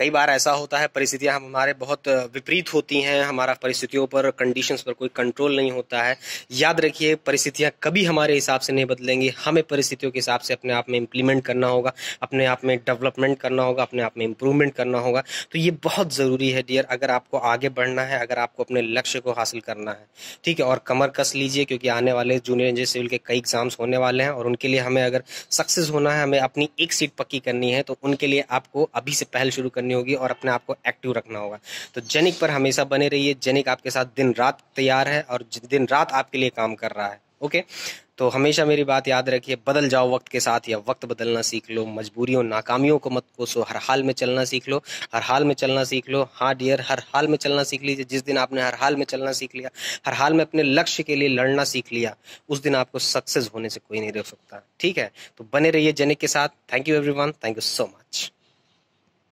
कई बार ऐसा होता है परिस्थितियाँ हम हमारे बहुत विपरीत होती हैं हमारा परिस्थितियों पर कंडीशंस पर कोई कंट्रोल नहीं होता है याद रखिए परिस्थितियाँ कभी हमारे हिसाब से नहीं बदलेंगी हमें परिस्थितियों के हिसाब से अपने आप में इम्प्लीमेंट करना होगा अपने आप में डेवलपमेंट करना होगा अपने आप में इम्प्रूवमेंट करना होगा तो ये बहुत ज़रूरी है डियर अगर आपको आगे बढ़ना है अगर आपको अपने लक्ष्य को हासिल करना है ठीक है और कमर कस लीजिए क्योंकि आने वाले जूनियर इंजीनियर सिविल के कई एग्जाम्स होने वाले हैं और उनके लिए हमें अगर सक्सेस होना है हमें अपनी एक सीट पक्की करनी है तो उनके लिए आपको अभी से पहल शुरू करनी करनी होगी और अपने आप को एक्टिव रखना होगा तो जेनिक पर हमेशा बने रहिए जेनिक आपके साथ दिन रात तैयार है और दिन रात आपके लिए काम कर रहा है ओके तो हमेशा मेरी बात याद रखिए बदल जाओ वक्त के साथ या वक्त बदलना सीख लो मजबूरियों नाकामियों को मत कोसो हर हाल में चलना सीख लो हर हाल में चलना सीख लो हाँ डियर हर हाल में चलना सीख लीजिए जिस दिन आपने हर हाल में चलना सीख लिया हर हाल में अपने लक्ष्य के लिए लड़ना सीख लिया उस दिन आपको सक्सेस होने से कोई नहीं रोक सकता ठीक है तो बने रहिए जेनिक के साथ thank you every thank you so much